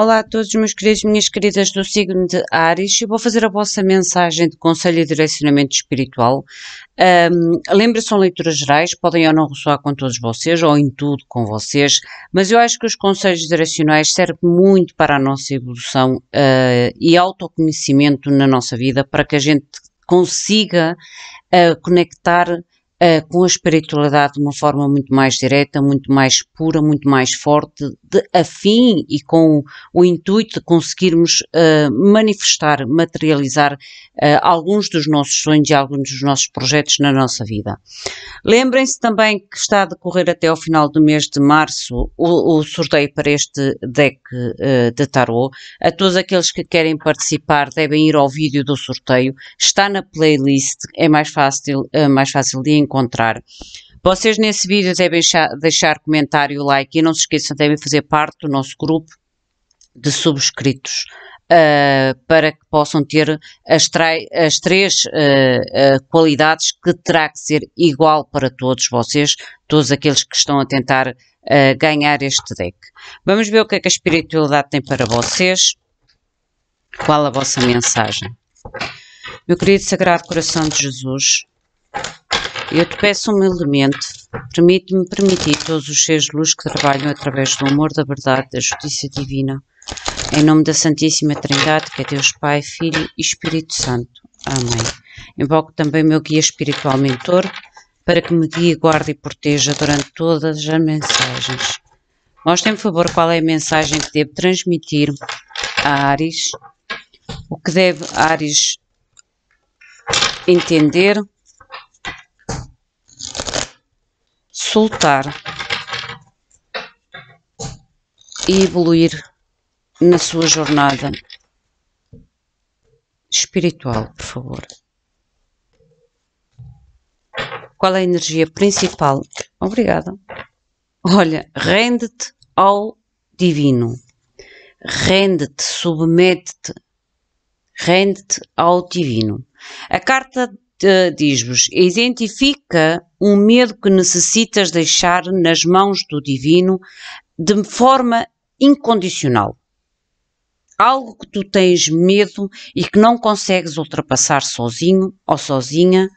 Olá a todos, meus queridos, minhas queridas do signo de Ares. Eu vou fazer a vossa mensagem de conselho e direcionamento espiritual. Um, lembra são leituras gerais, podem ou não ressoar com todos vocês, ou em tudo com vocês, mas eu acho que os conselhos direcionais servem muito para a nossa evolução uh, e autoconhecimento na nossa vida, para que a gente consiga uh, conectar uh, com a espiritualidade de uma forma muito mais direta, muito mais pura, muito mais forte, de afim e com o intuito de conseguirmos uh, manifestar, materializar uh, alguns dos nossos sonhos e alguns dos nossos projetos na nossa vida. Lembrem-se também que está a decorrer até ao final do mês de março o, o sorteio para este deck de tarot. A todos aqueles que querem participar devem ir ao vídeo do sorteio. Está na playlist, é mais fácil, é mais fácil de encontrar encontrar. Vocês nesse vídeo devem deixar comentário, like e não se esqueçam, devem fazer parte do nosso grupo de subscritos. Uh, para que possam ter as, as três uh, uh, qualidades que terá que ser igual para todos vocês, todos aqueles que estão a tentar ganhar este deck. Vamos ver o que é que a espiritualidade tem para vocês, qual a vossa mensagem. Meu querido Sagrado Coração de Jesus, eu te peço humildemente, permite-me permitir todos os seres de luz que trabalham através do amor da verdade, da justiça divina, em nome da Santíssima Trindade, que é Deus Pai, Filho e Espírito Santo. Amém. Invoco também meu guia espiritual mentor, para que me guie, guarde e proteja durante todas as mensagens. Mostrem-me, por favor, qual é a mensagem que devo transmitir a Ares, o que deve Ares entender soltar e evoluir na sua jornada espiritual, por favor. Qual é a energia principal? Obrigada. Olha, rende-te ao divino. Rende-te, submete-te. Rende-te ao divino. A carta diz-vos: identifica um medo que necessitas deixar nas mãos do Divino de forma incondicional. Algo que tu tens medo e que não consegues ultrapassar sozinho ou sozinha,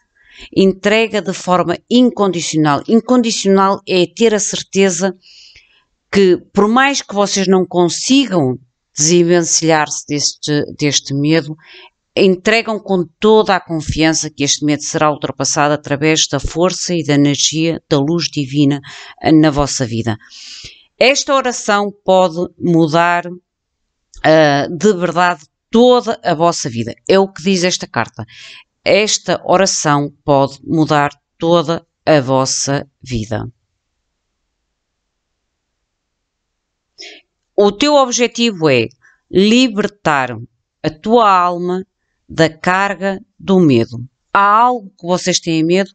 entrega de forma incondicional. Incondicional é ter a certeza que, por mais que vocês não consigam desenvencilhar-se deste, deste medo, entregam com toda a confiança que este medo será ultrapassado através da força e da energia da luz divina na vossa vida. Esta oração pode mudar uh, de verdade toda a vossa vida. É o que diz esta carta. Esta oração pode mudar toda a vossa vida. O teu objetivo é libertar a tua alma da carga do medo. Há algo que vocês têm medo?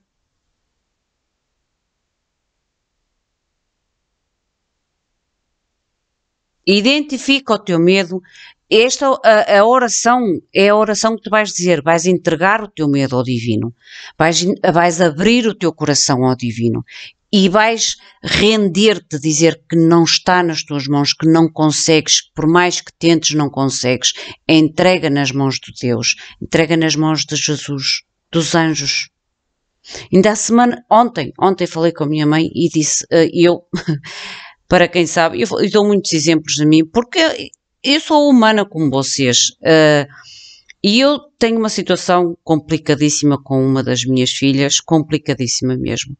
Identifica o teu medo. Esta a, a, oração é a oração que tu vais dizer, vais entregar o teu medo ao divino, vais, vais abrir o teu coração ao divino e vais render-te, dizer que não está nas tuas mãos, que não consegues, por mais que tentes, não consegues. Entrega nas mãos de Deus, entrega nas mãos de Jesus, dos anjos. Ainda a semana, ontem, ontem falei com a minha mãe e disse, uh, eu, para quem sabe, eu, eu, dou muitos exemplos de mim, porque eu sou humana como vocês. Uh, e eu tenho uma situação complicadíssima com uma das minhas filhas, complicadíssima mesmo.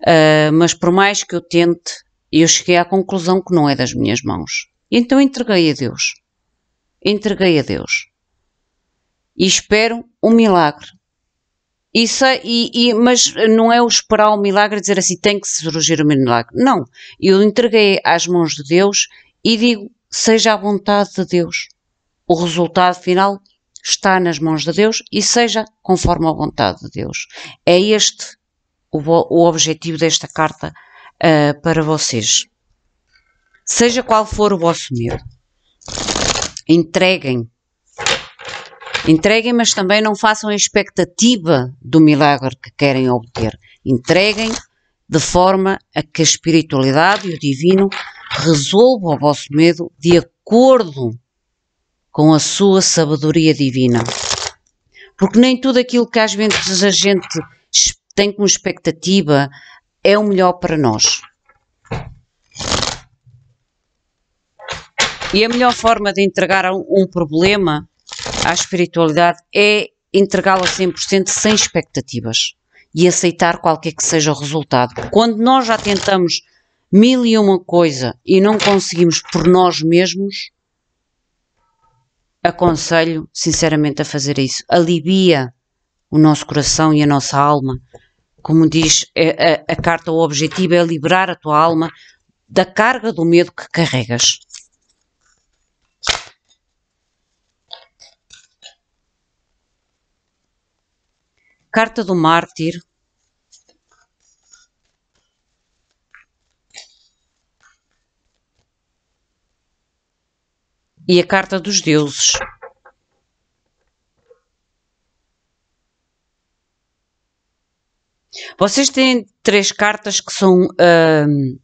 Uh, mas por mais que eu tente, eu cheguei à conclusão que não é das minhas mãos. Então entreguei a Deus. Entreguei a Deus. E espero um milagre. Isso, e, e, mas não é o esperar o milagre dizer assim, tem que surgir o um milagre. Não. Eu entreguei às mãos de Deus e digo, seja a vontade de Deus. O resultado final está nas mãos de Deus e seja conforme a vontade de Deus. É este o, o objetivo desta carta uh, para vocês. Seja qual for o vosso medo, entreguem. Entreguem, mas também não façam a expectativa do milagre que querem obter. Entreguem de forma a que a espiritualidade e o divino resolvam o vosso medo de acordo com a sua sabedoria divina. Porque nem tudo aquilo que às vezes a gente tem como expectativa é o melhor para nós. E a melhor forma de entregar um problema à espiritualidade é entregá-la 100% sem expectativas e aceitar qualquer que seja o resultado. Quando nós já tentamos mil e uma coisa e não conseguimos por nós mesmos, aconselho sinceramente a fazer isso. Alivia o nosso coração e a nossa alma como diz a, é, é, a carta, o objetivo é liberar a tua alma da carga do medo que carregas. Carta do Mártir. E a carta dos deuses. Vocês têm três cartas que são. Uh,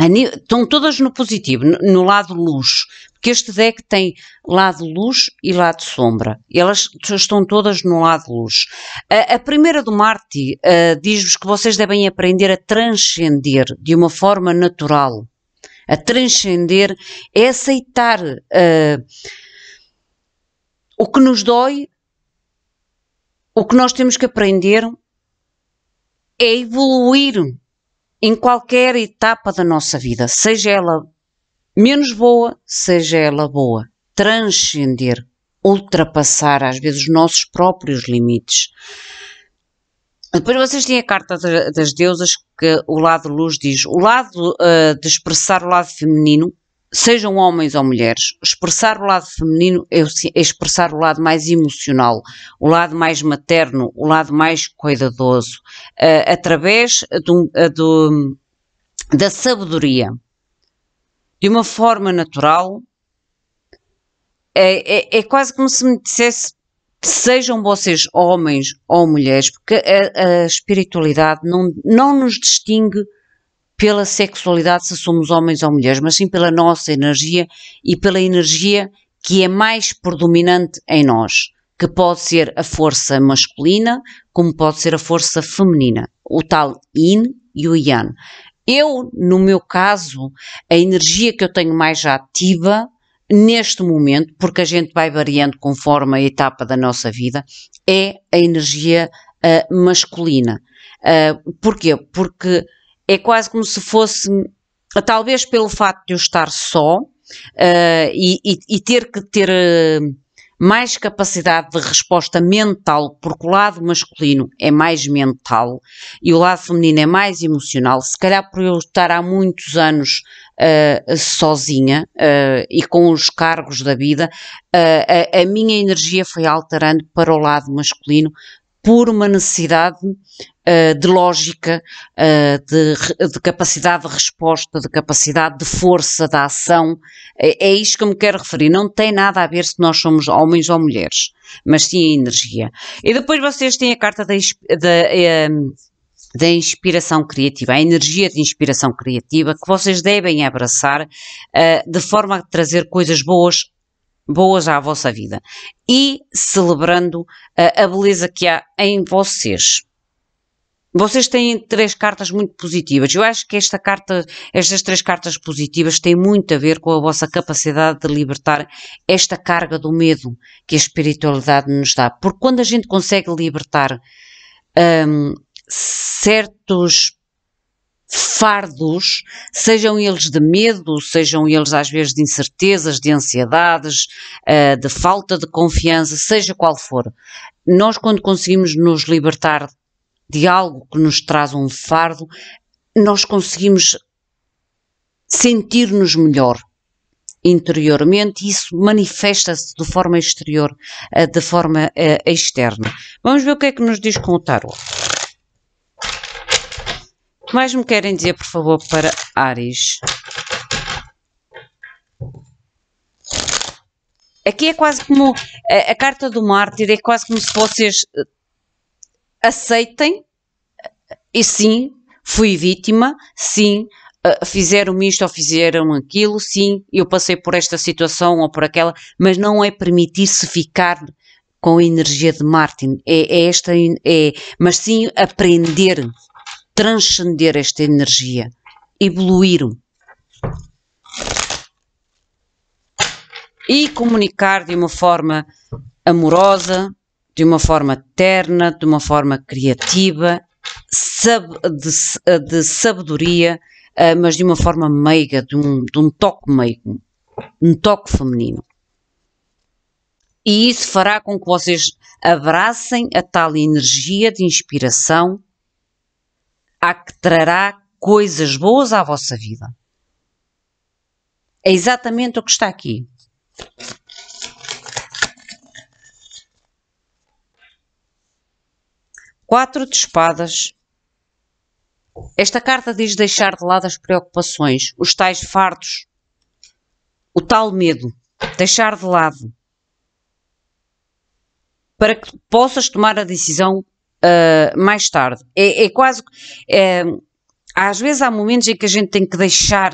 estão todas no positivo, no lado luz, porque este deck tem lado luz e lado sombra. Elas estão todas no lado luz. A, a primeira do Marte uh, diz-vos que vocês devem aprender a transcender de uma forma natural. A transcender é aceitar uh, o que nos dói, o que nós temos que aprender é evoluir em qualquer etapa da nossa vida, seja ela menos boa, seja ela boa. Transcender, ultrapassar às vezes os nossos próprios limites. Depois vocês têm a carta das deusas que o lado luz diz. O lado uh, de expressar o lado feminino sejam homens ou mulheres, expressar o lado feminino é, é expressar o lado mais emocional, o lado mais materno, o lado mais cuidadoso, uh, através do, eh, do, da sabedoria. De uma forma natural, é, é, é, quase como se me dissesse: sejam vocês homens ou mulheres, porque a, a espiritualidade não, não nos distingue pela sexualidade, se somos homens ou mulheres, mas sim pela nossa energia e pela energia que é mais predominante em nós, que pode ser a força masculina, como pode ser a força feminina, o tal yin e o yang. Eu, no meu caso, a energia que eu tenho mais ativa neste momento, porque a gente vai variando conforme a etapa da nossa vida, é a energia uh, masculina. Uh, porquê? Porque é quase como se fosse, talvez pelo fato de eu estar só uh, e, e, e, ter que ter uh, mais capacidade de resposta mental, porque o lado masculino é mais mental e o lado feminino é mais emocional, se calhar por eu estar há muitos anos uh, sozinha e com os cargos da vida, a, a minha energia foi alterando para o lado masculino, por uma necessidade uh, de lógica, uh, de, de, capacidade de resposta, de capacidade de força da ação. É, é isso que eu me quero referir. Não tem nada a ver se nós somos homens ou mulheres, mas sim a energia. E depois vocês têm a carta da. da um, ehm, da inspiração criativa, a energia de inspiração criativa que vocês devem abraçar uh, de forma a trazer coisas boas, boas à vossa vida e celebrando uh, a beleza que há em vocês. Vocês têm três cartas muito positivas. Eu acho que esta carta, estas três cartas positivas têm muito a ver com a vossa capacidade de libertar esta carga do medo que a espiritualidade nos dá. Porque quando a gente consegue libertar um, certos fardos, sejam eles de medo, sejam eles às vezes de incertezas, de ansiedades, eh, de falta de confiança, seja qual for. Nós, quando conseguimos nos libertar de algo que nos traz um fardo, nós conseguimos sentir-nos melhor interiormente e isso manifesta-se de forma exterior, eh, de forma eh, externa. Vamos ver o que é que nos diz com o tarot. O que mais me querem dizer, por favor, para Ares? Aqui é quase como a, eh, a carta do mártir, é quase como se vocês aceitem, e sim, fui vítima, sim, ah, fizeram isto ou fizeram aquilo, sim, eu passei por esta situação ou por aquela, mas não é permitir-se ficar com a energia de Martin, é, é, esta, é, mas sim aprender, transcender esta energia, evoluir e comunicar de uma forma amorosa, de uma forma terna, de uma forma criativa, sab de, de, sabedoria, uh, mas de uma forma meiga, de um, de um toque meigo, um toque feminino. E isso fará com que vocês abracem a tal energia de inspiração a que trará coisas boas à vossa vida. É exatamente o que está aqui. Quatro de espadas. Esta carta diz deixar de lado as preocupações, os tais fardos, o tal medo, deixar de lado, para que possas tomar a decisão uh, mais tarde. É, é quase. É, às vezes há momentos em que a gente tem que deixar,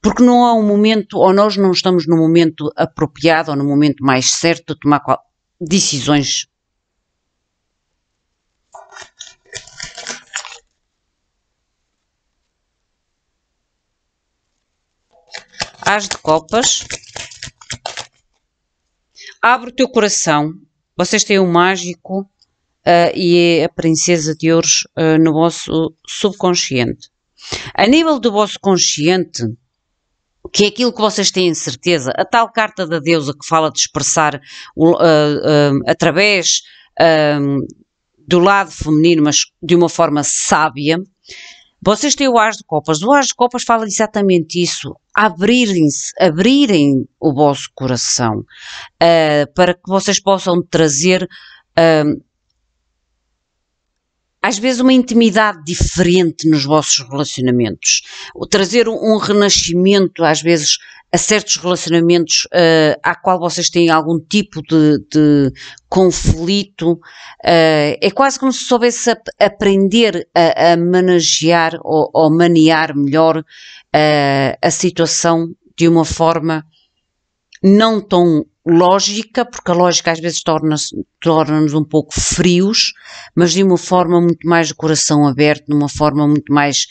porque não há um momento, ou nós não estamos no momento apropriado, ou no momento mais certo de tomar qual, decisões As de copas. Abre o teu coração. Vocês têm o um mágico uh, e é a princesa de ouros uh, no vosso subconsciente. A nível do vosso consciente, que é aquilo que vocês têm certeza, a tal carta da deusa que fala de expressar uh, através do lado feminino, mas de uma forma sábia, vocês têm o As de Copas. O As de Copas fala exatamente isso. Abrirem-se, abrirem o vosso coração uh, para que vocês possam trazer uh, às vezes uma intimidade diferente nos vossos relacionamentos, ou trazer um, renascimento, às vezes, a certos relacionamentos uh, eh, a qual vocês têm algum tipo de, de conflito. Uh, é quase como se soubesse ap aprender a, a manejar ou, ou manear melhor uh, a situação de uma forma não tão lógica, porque a lógica às vezes torna-nos torna um pouco frios, mas de uma forma muito mais de coração aberto, de uma forma muito mais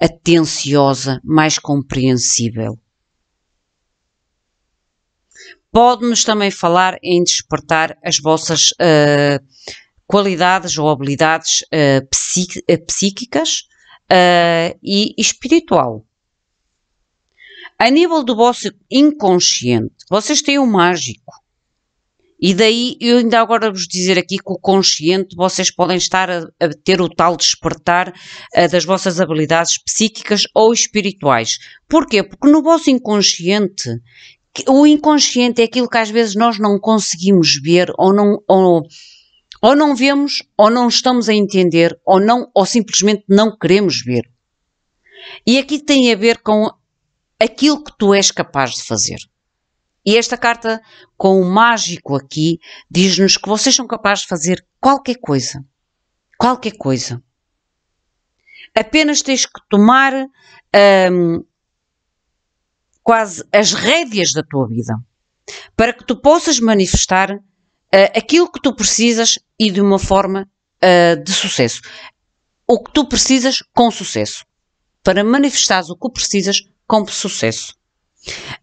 atenciosa, mais compreensível. Pode-nos também falar em despertar as vossas uh, qualidades ou habilidades uh, eh, psí eh, psíquicas uh, e espiritual. A nível do vosso inconsciente, vocês têm o um mágico. E daí eu ainda agora vos dizer aqui que o consciente vocês podem estar a, a ter o tal despertar a, eh, das vossas habilidades psíquicas ou espirituais. Porquê? Porque no vosso inconsciente, o inconsciente é aquilo que às vezes nós não conseguimos ver ou não. Ou, ou não vemos, ou não estamos a entender, ou não, ou simplesmente não queremos ver. E aqui tem a ver com aquilo que tu és capaz de fazer. E esta carta, com o mágico aqui, diz-nos que vocês são capazes de fazer qualquer coisa. Qualquer coisa. Apenas tens que tomar hum, quase as rédeas da tua vida para que tu possas manifestar uh, aquilo que tu precisas e de uma forma uh, de sucesso. O que tu precisas com sucesso. Para manifestares o que precisas com sucesso.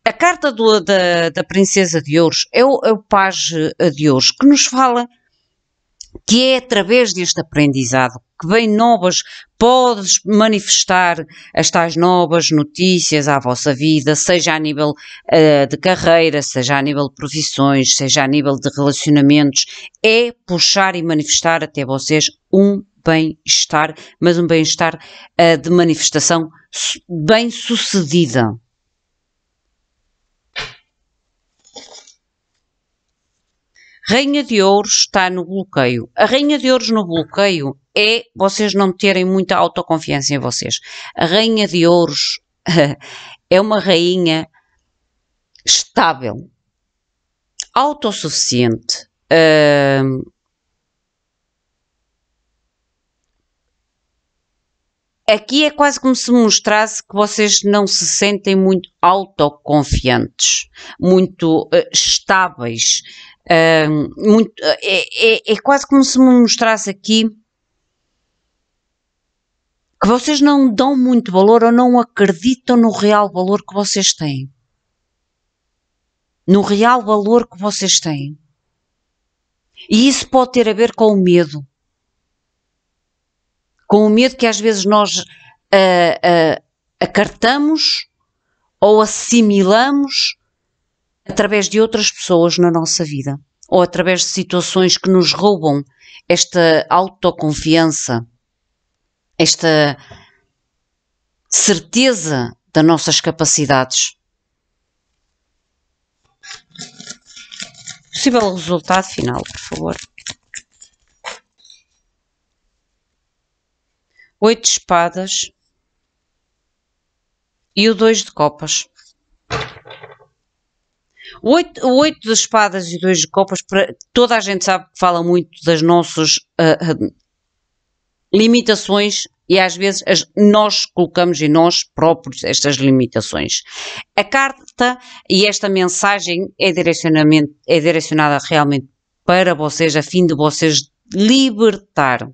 A carta do, da, da Princesa de Ouros é o, é o Page eh, de Ouros que nos fala que é através deste aprendizado que bem novas podes manifestar as tais novas notícias à vossa vida, seja a nível uh, de carreira, seja a nível de profissões, seja a nível de relacionamentos, é puxar e manifestar até vocês um bem-estar, mas um bem-estar uh, de manifestação bem sucedida. Rainha de Ouros está no bloqueio. A Rainha de Ouros no bloqueio é vocês não terem muita autoconfiança em vocês. A Rainha de Ouros é uma rainha estável, autossuficiente, uh, Aqui é quase como se mostrasse que vocês não se sentem muito autoconfiantes, muito uh, estáveis. Uh, muito, uh, é, é, é quase como se me mostrasse aqui que vocês não dão muito valor ou não acreditam no real valor que vocês têm. No real valor que vocês têm. E isso pode ter a ver com o medo com o medo que às vezes nós uh, uh, acartamos ou assimilamos através de outras pessoas na nossa vida ou através de situações que nos roubam esta autoconfiança, esta certeza das nossas capacidades. Possível resultado final, por favor. oito de espadas e o dois de copas. O oito, oito de espadas e dois de copas, toda a gente sabe que fala muito das nossas uh, limitações e às vezes as, nós colocamos em nós próprios estas limitações. A carta e esta mensagem é, direcionamento, é direcionada realmente para vocês, a fim de vocês libertarem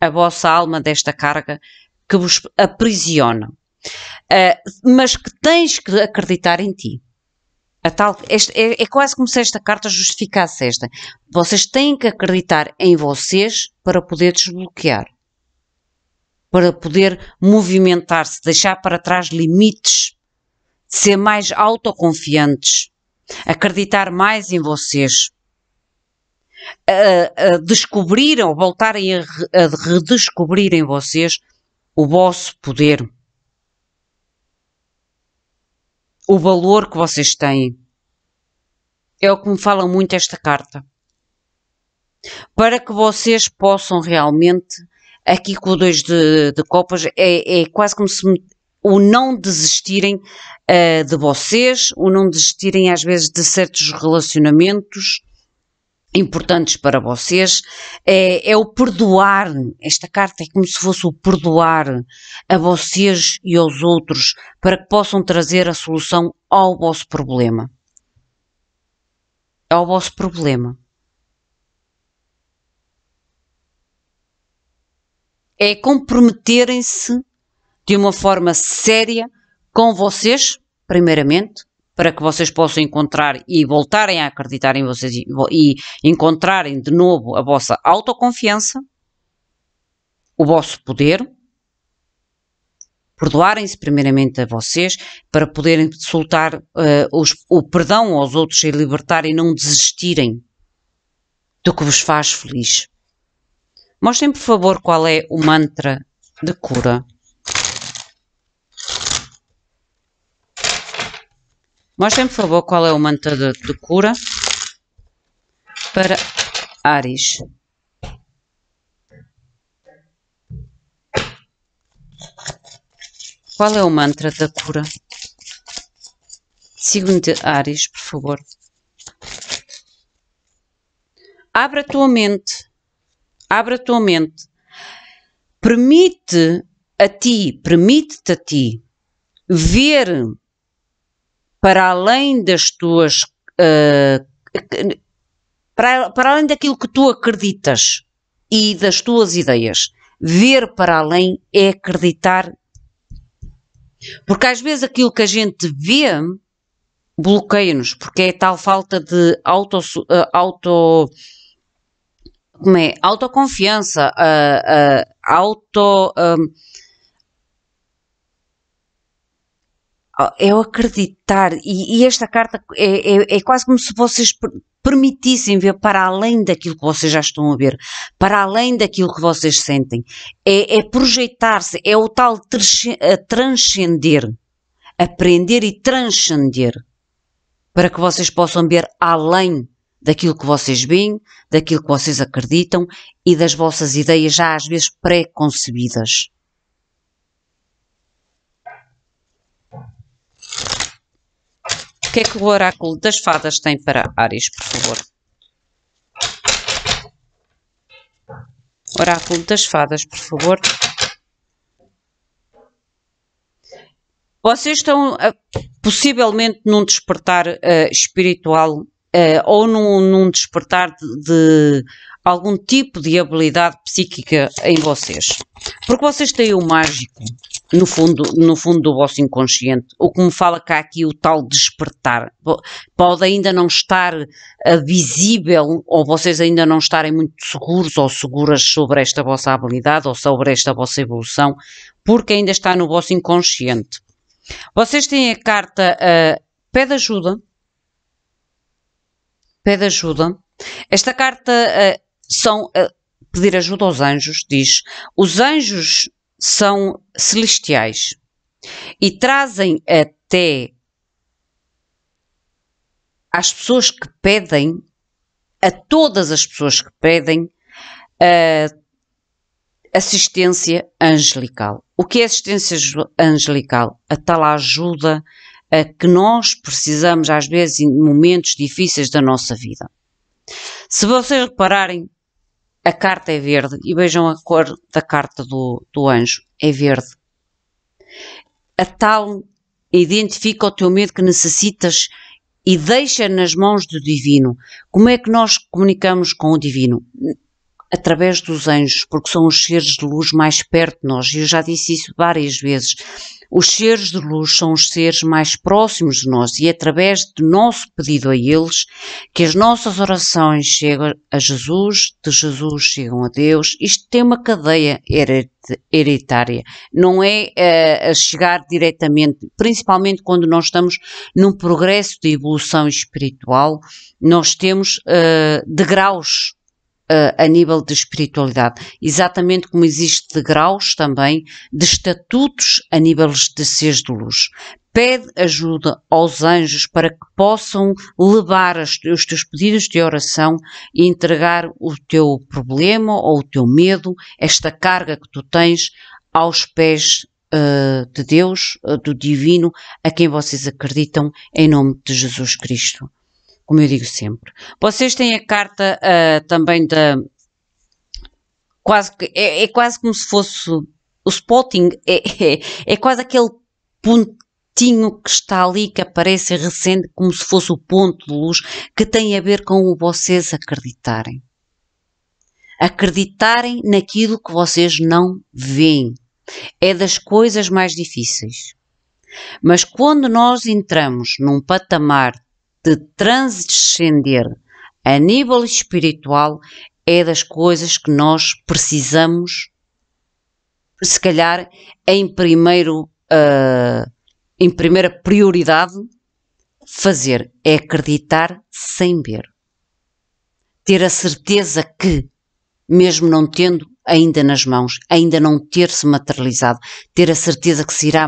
a vossa alma desta carga que vos aprisiona. Uh, mas que tens que acreditar em ti. A tal, este, é, é, quase como se esta carta justificasse esta. Vocês têm que acreditar em vocês para poder desbloquear, para poder movimentar-se, deixar para trás limites, ser mais autoconfiantes, acreditar mais em vocês, a, a descobrirem ou voltarem a, redescobrirem a em vocês o vosso poder, o valor que vocês têm. É o que me fala muito esta carta. Para que vocês possam realmente, aqui com o dois de, de, Copas, é, é, quase como se o não desistirem uh, de vocês, o não desistirem às vezes de certos relacionamentos, importantes para vocês, é, é o perdoar, esta carta é como se fosse o perdoar a vocês e aos outros para que possam trazer a solução ao vosso problema. Ao vosso problema. É comprometerem-se de uma forma séria com vocês, primeiramente, para que vocês possam encontrar e voltarem a acreditar em vocês e, e encontrarem de novo a vossa autoconfiança, o vosso poder, perdoarem-se primeiramente a vocês para poderem soltar uh, os, o perdão aos outros e libertarem, não desistirem do que vos faz feliz. Mostrem, por favor, qual é o mantra de cura Mostrem, por favor, qual é o mantra de, de cura para Ares. Qual é o mantra da cura? Signo de Ares, por favor. Abra a tua mente. Abra a tua mente. Permite a ti, permite-te a ti ver para além das tuas. Uh, para, para além daquilo que tu acreditas e das tuas ideias. Ver para além é acreditar. Porque às vezes aquilo que a gente vê bloqueia-nos, porque é tal falta de auto, eh, auto como é? autoconfiança, uh, uh, auto. é o acreditar. E, e esta carta é, é, é, quase como se vocês permitissem ver para além daquilo que vocês já estão a ver, para além daquilo que vocês sentem. É, é projetar-se, é o tal transcender. Aprender e transcender. Para que vocês possam ver além daquilo que vocês veem, daquilo que vocês acreditam e das vossas ideias já às vezes pré-concebidas. que é que o oráculo das fadas tem para Ares, por favor? Oráculo das fadas, por favor. Vocês estão ah, possivelmente num despertar uh, espiritual uh, ou num, num despertar de, de, algum tipo de habilidade psíquica em vocês. Porque vocês têm o mágico, no fundo, no fundo do vosso inconsciente. O que me fala cá aqui é o tal despertar. Pode ainda não estar eh, visível ou vocês ainda não estarem muito seguros ou seguras sobre esta vossa habilidade ou sobre esta vossa evolução, porque ainda está no vosso inconsciente. Vocês têm a carta uh, eh, pede ajuda. Pede ajuda. Esta carta uh, são uh, pedir ajuda aos anjos, diz. Os anjos são celestiais e trazem até às pessoas que pedem, a todas as pessoas que pedem, assistência angelical. O que é assistência angelical? A tal ajuda a que nós precisamos, às vezes, em momentos difíceis da nossa vida. Se vocês repararem, a carta é verde e vejam a cor da carta do, do anjo, é verde. A tal identifica o teu medo que necessitas e deixa nas mãos do divino. Como é que nós comunicamos com o divino? Através dos anjos, porque são os seres de luz mais perto de nós. Eu já disse isso várias vezes. Os seres de luz são os seres mais próximos de nós e é através do nosso pedido a eles que as nossas orações chegam a Jesus, de Jesus chegam a Deus. Isto tem uma cadeia hereditária, não é eh, a, chegar diretamente, principalmente quando nós estamos num progresso de evolução espiritual, nós temos uh, degraus uh, a nível de espiritualidade. Exatamente como existe de graus também de estatutos a níveis de seres de luz. Pede ajuda aos anjos para que possam levar as, os teus pedidos de oração e entregar o teu problema ou o teu medo, esta carga que tu tens, aos pés uh, de Deus, uh, do Divino, a quem vocês acreditam, em nome de Jesus Cristo como eu digo sempre. Vocês têm a carta uh, também da. Quase, é, é, quase como se fosse. O spotting é, é, é quase aquele pontinho que está ali, que aparece recente, como se fosse o ponto de luz, que tem a ver com o vocês acreditarem. Acreditarem naquilo que vocês não veem. É das coisas mais difíceis. Mas quando nós entramos num patamar de transcender a nível espiritual é das coisas que nós precisamos, se calhar, em primeiro, uh, em primeira prioridade, fazer é acreditar sem ver. Ter a certeza que, mesmo não tendo ainda nas mãos, ainda não ter-se materializado, ter a certeza que se irá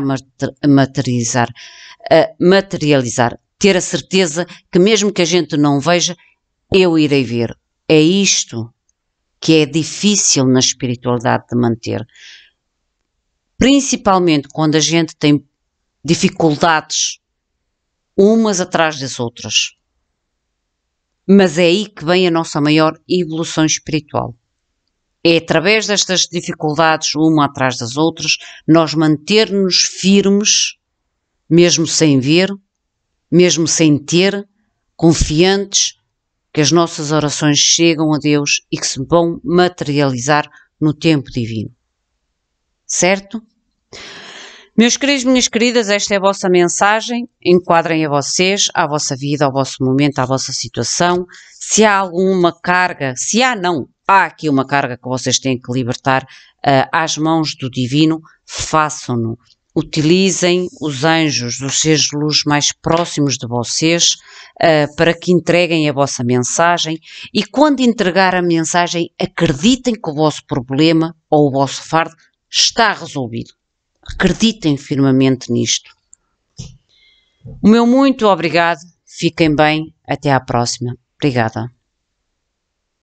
materializar, uh, materializar ter a certeza que, mesmo que a gente não veja, eu irei ver. É isto que é difícil na espiritualidade de manter. Principalmente quando a gente tem dificuldades umas atrás das outras. Mas é aí que vem a nossa maior evolução espiritual. É através destas dificuldades, uma atrás das outras, nós mantermos nos firmes, mesmo sem ver, mesmo sem ter, confiantes que as nossas orações chegam a Deus e que se vão materializar no tempo divino. Certo? Meus queridos, minhas queridas, esta é a vossa mensagem. Enquadrem a vocês, à vossa vida, ao vosso momento, à vossa situação. Se há alguma carga, se há não, há aqui uma carga que vocês têm que libertar uh, às mãos do Divino, façam-no. Utilizem os anjos dos seres de luz mais próximos de vocês uh, para que entreguem a vossa mensagem e, quando entregar a mensagem, acreditem que o vosso problema ou o vosso fardo está resolvido. Acreditem firmemente nisto. O meu muito obrigado, fiquem bem, até à próxima. Obrigada.